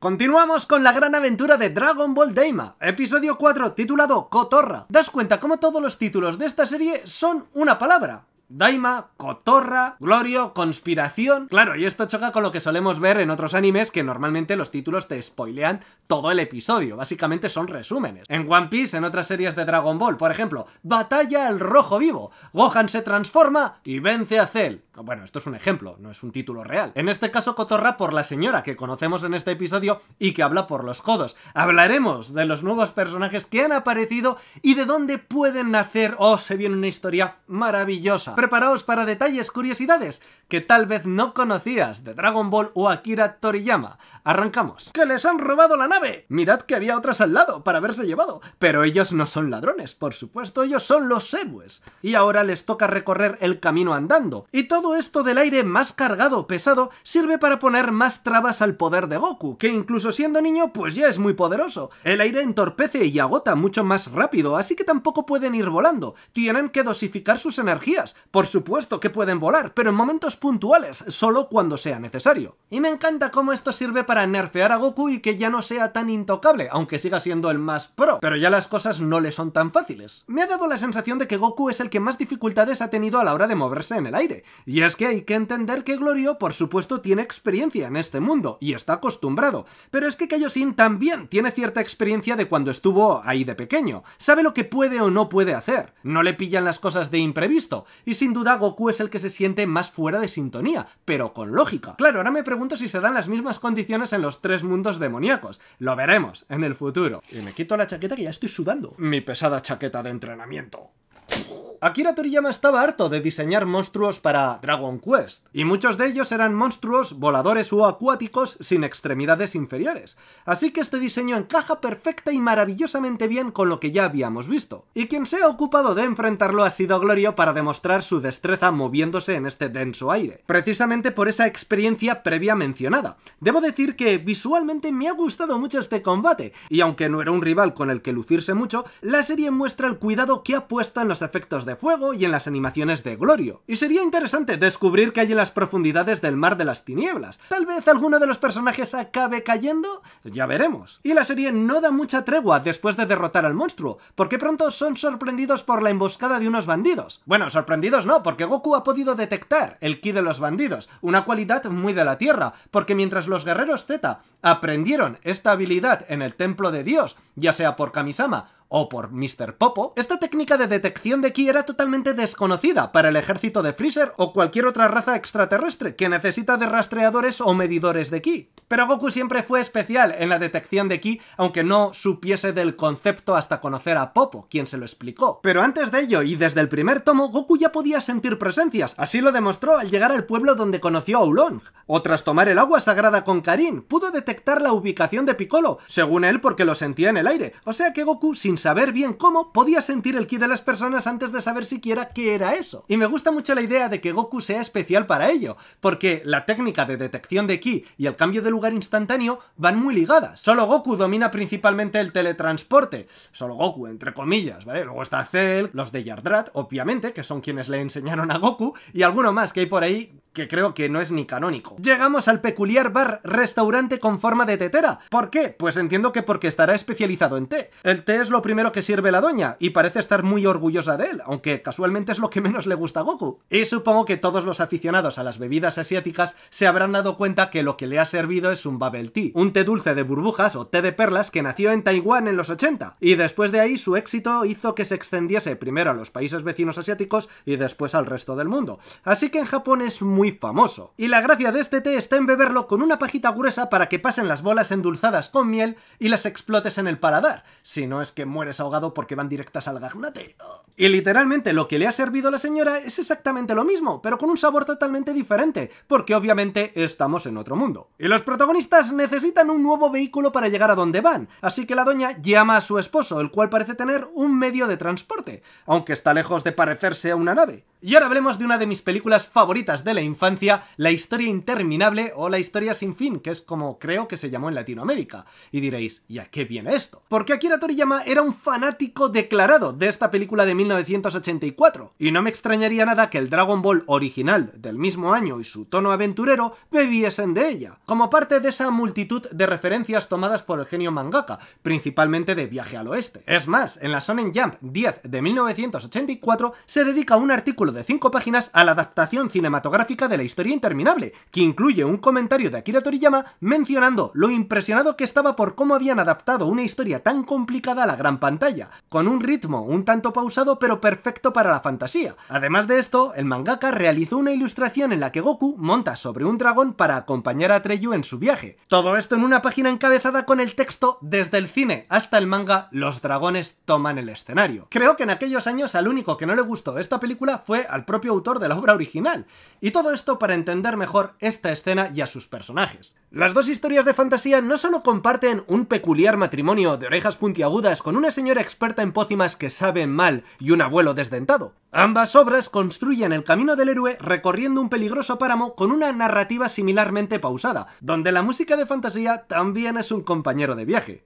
Continuamos con la gran aventura de Dragon Ball Daima, episodio 4 titulado Cotorra. Das cuenta cómo todos los títulos de esta serie son una palabra. Daima, cotorra, glorio, conspiración. Claro, y esto choca con lo que solemos ver en otros animes que normalmente los títulos te spoilean todo el episodio. Básicamente son resúmenes. En One Piece, en otras series de Dragon Ball, por ejemplo, batalla al rojo vivo. Gohan se transforma y vence a Cell. Bueno, esto es un ejemplo, no es un título real. En este caso, cotorra por la señora que conocemos en este episodio y que habla por los codos. Hablaremos de los nuevos personajes que han aparecido y de dónde pueden nacer. Oh, se viene una historia maravillosa preparaos para detalles, curiosidades, que tal vez no conocías de Dragon Ball o Akira Toriyama. Arrancamos. ¡Que les han robado la nave! Mirad que había otras al lado para haberse llevado. Pero ellos no son ladrones, por supuesto, ellos son los héroes. Y ahora les toca recorrer el camino andando. Y todo esto del aire más cargado, pesado, sirve para poner más trabas al poder de Goku, que incluso siendo niño pues ya es muy poderoso. El aire entorpece y agota mucho más rápido, así que tampoco pueden ir volando. Tienen que dosificar sus energías. Por supuesto que pueden volar, pero en momentos puntuales, solo cuando sea necesario. Y me encanta cómo esto sirve para nerfear a Goku y que ya no sea tan intocable, aunque siga siendo el más pro, pero ya las cosas no le son tan fáciles. Me ha dado la sensación de que Goku es el que más dificultades ha tenido a la hora de moverse en el aire, y es que hay que entender que Glorio, por supuesto, tiene experiencia en este mundo, y está acostumbrado, pero es que Kaioshin también tiene cierta experiencia de cuando estuvo ahí de pequeño, sabe lo que puede o no puede hacer, no le pillan las cosas de imprevisto, y sin duda Goku es el que se siente más fuera de sintonía, pero con lógica. Claro, ahora me pregunto si se dan las mismas condiciones en los tres mundos demoníacos. Lo veremos en el futuro. Y me quito la chaqueta que ya estoy sudando. Mi pesada chaqueta de entrenamiento. Akira Toriyama estaba harto de diseñar monstruos para Dragon Quest, y muchos de ellos eran monstruos voladores o acuáticos sin extremidades inferiores, así que este diseño encaja perfecta y maravillosamente bien con lo que ya habíamos visto, y quien se ha ocupado de enfrentarlo ha sido Glorio para demostrar su destreza moviéndose en este denso aire, precisamente por esa experiencia previa mencionada. Debo decir que visualmente me ha gustado mucho este combate, y aunque no era un rival con el que lucirse mucho, la serie muestra el cuidado que ha puesto en los efectos de fuego y en las animaciones de Glorio. Y sería interesante descubrir qué hay en las profundidades del Mar de las Tinieblas. Tal vez alguno de los personajes acabe cayendo, ya veremos. Y la serie no da mucha tregua después de derrotar al monstruo, porque pronto son sorprendidos por la emboscada de unos bandidos. Bueno, sorprendidos no, porque Goku ha podido detectar el ki de los bandidos, una cualidad muy de la Tierra, porque mientras los guerreros Z aprendieron esta habilidad en el Templo de Dios, ya sea por Kamisama o por Mr. Popo, esta técnica de detección de ki era totalmente desconocida para el ejército de Freezer o cualquier otra raza extraterrestre que necesita de rastreadores o medidores de ki. Pero Goku siempre fue especial en la detección de ki, aunque no supiese del concepto hasta conocer a Popo, quien se lo explicó. Pero antes de ello, y desde el primer tomo, Goku ya podía sentir presencias, así lo demostró al llegar al pueblo donde conoció a Oolong, o tras tomar el agua sagrada con Karin, pudo detectar la ubicación de Piccolo, según él porque lo sentía en el aire. O sea que Goku, sin saber bien cómo, podía sentir el ki de las personas antes de saber siquiera qué era eso. Y me gusta mucho la idea de que Goku sea especial para ello, porque la técnica de detección de ki y el cambio de lugar instantáneo van muy ligadas. Solo Goku domina principalmente el teletransporte. Solo Goku, entre comillas, ¿vale? Luego está Cell, los de Yardrat, obviamente, que son quienes le enseñaron a Goku, y alguno más que hay por ahí que creo que no es ni canónico. Llegamos al peculiar bar-restaurante con forma de tetera. ¿Por qué? Pues entiendo que porque estará especializado en té. El té es lo primero que sirve la doña, y parece estar muy orgullosa de él, aunque casualmente es lo que menos le gusta a Goku. Y supongo que todos los aficionados a las bebidas asiáticas se habrán dado cuenta que lo que le ha servido es un bubble tea, un té dulce de burbujas o té de perlas que nació en Taiwán en los 80, y después de ahí su éxito hizo que se extendiese primero a los países vecinos asiáticos y después al resto del mundo. Así que en Japón es muy famoso. Y la gracia de este té está en beberlo con una pajita gruesa para que pasen las bolas endulzadas con miel y las explotes en el paladar, si no es que mueres ahogado porque van directas al garnate. Y literalmente lo que le ha servido a la señora es exactamente lo mismo, pero con un sabor totalmente diferente, porque obviamente estamos en otro mundo. Y los protagonistas necesitan un nuevo vehículo para llegar a donde van, así que la doña llama a su esposo, el cual parece tener un medio de transporte, aunque está lejos de parecerse a una nave. Y ahora hablemos de una de mis películas favoritas de la infancia, La historia interminable o La historia sin fin, que es como creo que se llamó en Latinoamérica. Y diréis, ¿y a qué viene esto? Porque Akira Toriyama era un fanático declarado de esta película de 1984, y no me extrañaría nada que el Dragon Ball original del mismo año y su tono aventurero bebiesen de ella, como parte de esa multitud de referencias tomadas por el genio mangaka, principalmente de Viaje al Oeste. Es más, en la Sonen Jump 10 de 1984 se dedica un artículo de cinco páginas a la adaptación cinematográfica de la historia interminable, que incluye un comentario de Akira Toriyama mencionando lo impresionado que estaba por cómo habían adaptado una historia tan complicada a la gran pantalla, con un ritmo un tanto pausado pero perfecto para la fantasía. Además de esto, el mangaka realizó una ilustración en la que Goku monta sobre un dragón para acompañar a Treyu en su viaje. Todo esto en una página encabezada con el texto Desde el cine hasta el manga, los dragones toman el escenario. Creo que en aquellos años al único que no le gustó esta película fue al propio autor de la obra original. Y todo esto para entender mejor esta escena y a sus personajes. Las dos historias de fantasía no solo comparten un peculiar matrimonio de orejas puntiagudas con una señora experta en pócimas que saben mal y un abuelo desdentado. Ambas obras construyen el camino del héroe recorriendo un peligroso páramo con una narrativa similarmente pausada, donde la música de fantasía también es un compañero de viaje.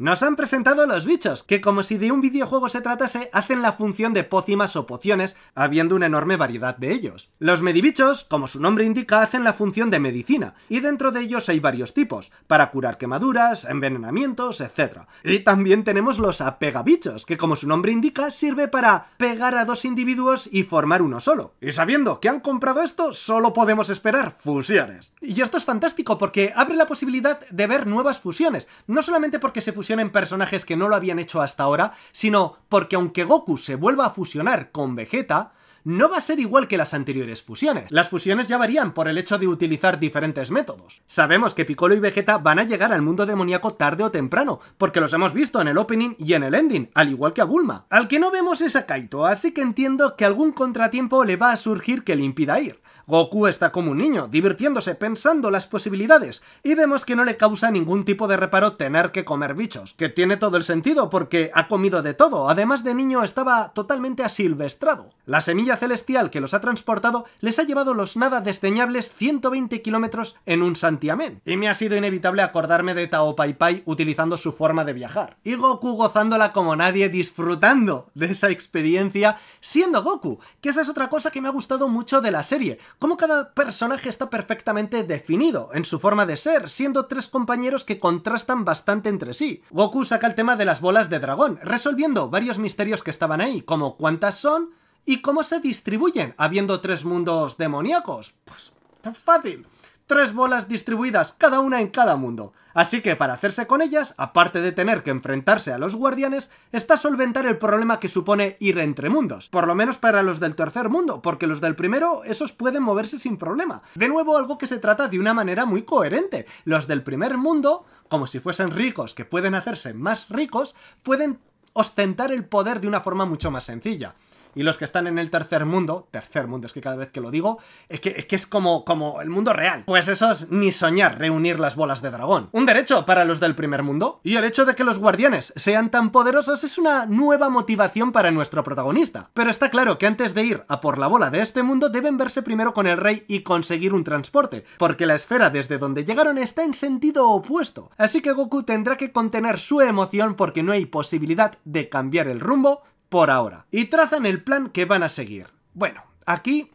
Nos han presentado los bichos, que como si de un videojuego se tratase, hacen la función de pócimas o pociones, habiendo una enorme variedad de ellos. Los medibichos, como su nombre indica, hacen la función de medicina, y dentro de ellos hay varios tipos, para curar quemaduras, envenenamientos, etc. Y también tenemos los apegabichos, que como su nombre indica, sirve para pegar a dos individuos y formar uno solo. Y sabiendo que han comprado esto, solo podemos esperar fusiones. Y esto es fantástico porque abre la posibilidad de ver nuevas fusiones, no solamente porque se fusionan en personajes que no lo habían hecho hasta ahora, sino porque aunque Goku se vuelva a fusionar con Vegeta, no va a ser igual que las anteriores fusiones. Las fusiones ya varían por el hecho de utilizar diferentes métodos. Sabemos que Piccolo y Vegeta van a llegar al mundo demoníaco tarde o temprano, porque los hemos visto en el opening y en el ending, al igual que a Bulma. Al que no vemos es a Kaito, así que entiendo que algún contratiempo le va a surgir que le impida ir. Goku está como un niño, divirtiéndose, pensando las posibilidades, y vemos que no le causa ningún tipo de reparo tener que comer bichos, que tiene todo el sentido porque ha comido de todo, además de niño estaba totalmente asilvestrado. La semilla celestial que los ha transportado les ha llevado los nada desdeñables 120 kilómetros en un santiamén, y me ha sido inevitable acordarme de Tao Pai Pai utilizando su forma de viajar, y Goku gozándola como nadie, disfrutando de esa experiencia siendo Goku, que esa es otra cosa que me ha gustado mucho de la serie, cómo cada personaje está perfectamente definido en su forma de ser, siendo tres compañeros que contrastan bastante entre sí. Goku saca el tema de las bolas de dragón, resolviendo varios misterios que estaban ahí, como cuántas son y cómo se distribuyen, habiendo tres mundos demoníacos. Pues, tan fácil. Tres bolas distribuidas, cada una en cada mundo. Así que para hacerse con ellas, aparte de tener que enfrentarse a los guardianes, está solventar el problema que supone ir entre mundos, por lo menos para los del tercer mundo, porque los del primero, esos pueden moverse sin problema. De nuevo, algo que se trata de una manera muy coherente. Los del primer mundo, como si fuesen ricos, que pueden hacerse más ricos, pueden ostentar el poder de una forma mucho más sencilla y los que están en el tercer mundo, tercer mundo es que cada vez que lo digo, es que es, como, como el mundo real. Pues eso es ni soñar reunir las bolas de dragón. Un derecho para los del primer mundo. Y el hecho de que los guardianes sean tan poderosos es una nueva motivación para nuestro protagonista. Pero está claro que antes de ir a por la bola de este mundo deben verse primero con el rey y conseguir un transporte, porque la esfera desde donde llegaron está en sentido opuesto. Así que Goku tendrá que contener su emoción porque no hay posibilidad de cambiar el rumbo por ahora. Y trazan el plan que van a seguir. Bueno, aquí...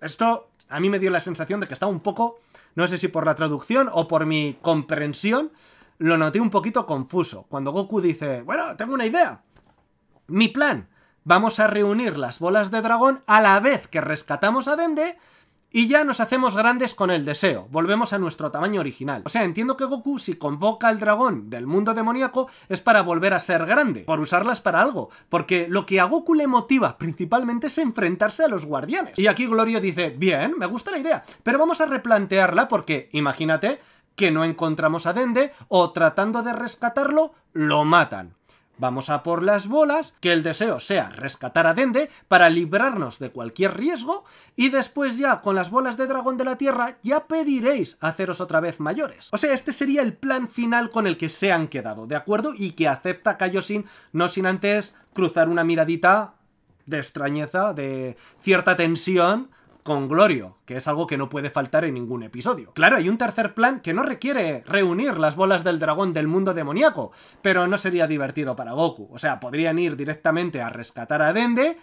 Esto a mí me dio la sensación de que estaba un poco... No sé si por la traducción o por mi comprensión, lo noté un poquito confuso. Cuando Goku dice, bueno, tengo una idea. Mi plan. Vamos a reunir las bolas de dragón a la vez que rescatamos a Dende y ya nos hacemos grandes con el deseo, volvemos a nuestro tamaño original. O sea, entiendo que Goku si convoca al dragón del mundo demoníaco es para volver a ser grande, por usarlas para algo, porque lo que a Goku le motiva principalmente es enfrentarse a los guardianes. Y aquí Glorio dice, bien, me gusta la idea, pero vamos a replantearla porque, imagínate, que no encontramos a Dende o tratando de rescatarlo, lo matan. Vamos a por las bolas, que el deseo sea rescatar a Dende para librarnos de cualquier riesgo y después ya con las bolas de dragón de la tierra ya pediréis haceros otra vez mayores. O sea, este sería el plan final con el que se han quedado, ¿de acuerdo? Y que acepta Kaioshin, no sin antes cruzar una miradita de extrañeza, de cierta tensión con Glorio, que es algo que no puede faltar en ningún episodio. Claro, hay un tercer plan que no requiere reunir las bolas del dragón del mundo demoníaco, pero no sería divertido para Goku. O sea, podrían ir directamente a rescatar a Dende,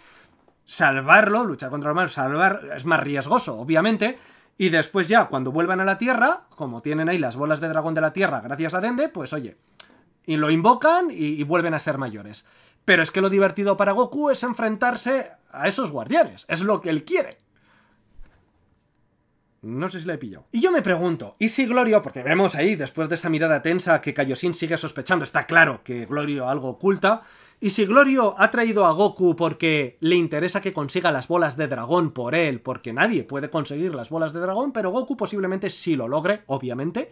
salvarlo, luchar contra el mal, salvar... es más riesgoso, obviamente, y después ya, cuando vuelvan a la Tierra, como tienen ahí las bolas de dragón de la Tierra gracias a Dende, pues oye, y lo invocan y vuelven a ser mayores. Pero es que lo divertido para Goku es enfrentarse a esos guardianes, es lo que él quiere. No sé si la he pillado. Y yo me pregunto, ¿y si Glorio, porque vemos ahí, después de esa mirada tensa, que Kaioshin sigue sospechando, está claro que Glorio algo oculta, y si Glorio ha traído a Goku porque le interesa que consiga las bolas de dragón por él, porque nadie puede conseguir las bolas de dragón, pero Goku posiblemente sí lo logre, obviamente.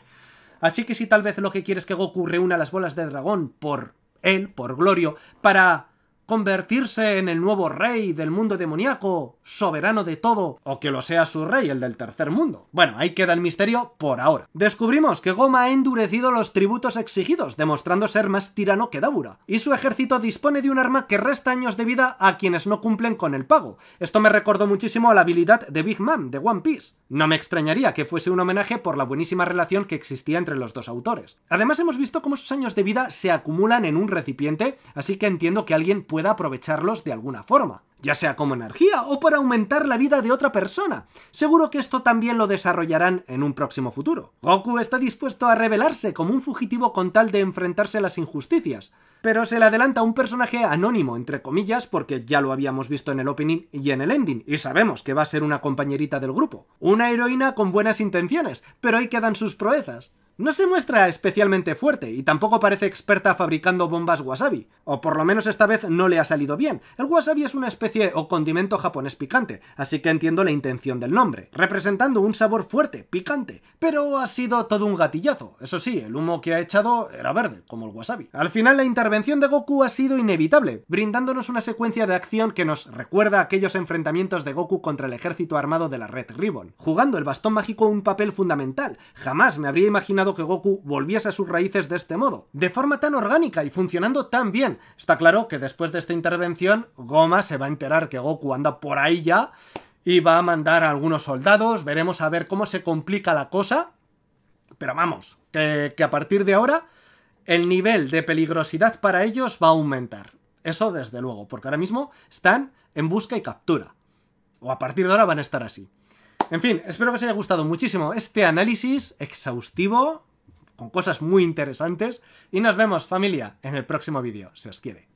Así que si tal vez lo que quiere es que Goku reúna las bolas de dragón por él, por Glorio, para convertirse en el nuevo rey del mundo demoníaco, soberano de todo, o que lo sea su rey, el del tercer mundo. Bueno, ahí queda el misterio por ahora. Descubrimos que Goma ha endurecido los tributos exigidos, demostrando ser más tirano que Dabura, y su ejército dispone de un arma que resta años de vida a quienes no cumplen con el pago. Esto me recordó muchísimo a la habilidad de Big Man de One Piece. No me extrañaría que fuese un homenaje por la buenísima relación que existía entre los dos autores. Además hemos visto cómo sus años de vida se acumulan en un recipiente, así que entiendo que alguien puede aprovecharlos de alguna forma, ya sea como energía o para aumentar la vida de otra persona. Seguro que esto también lo desarrollarán en un próximo futuro. Goku está dispuesto a rebelarse como un fugitivo con tal de enfrentarse a las injusticias, pero se le adelanta un personaje anónimo, entre comillas, porque ya lo habíamos visto en el opening y en el ending, y sabemos que va a ser una compañerita del grupo. Una heroína con buenas intenciones, pero ahí quedan sus proezas. No se muestra especialmente fuerte y tampoco parece experta fabricando bombas wasabi, o por lo menos esta vez no le ha salido bien. El wasabi es una especie o condimento japonés picante, así que entiendo la intención del nombre, representando un sabor fuerte, picante, pero ha sido todo un gatillazo. Eso sí, el humo que ha echado era verde, como el wasabi. Al final la intervención de Goku ha sido inevitable, brindándonos una secuencia de acción que nos recuerda aquellos enfrentamientos de Goku contra el ejército armado de la Red Ribbon, jugando el bastón mágico un papel fundamental. Jamás me habría imaginado que Goku volviese a sus raíces de este modo, de forma tan orgánica y funcionando tan bien. Está claro que después de esta intervención, Goma se va a enterar que Goku anda por ahí ya y va a mandar a algunos soldados, veremos a ver cómo se complica la cosa, pero vamos, que a partir de ahora el nivel de peligrosidad para ellos va a aumentar. Eso desde luego, porque ahora mismo están en busca y captura. O a partir de ahora van a estar así. En fin, espero que os haya gustado muchísimo este análisis exhaustivo, con cosas muy interesantes, y nos vemos familia en el próximo vídeo, Se os quiere.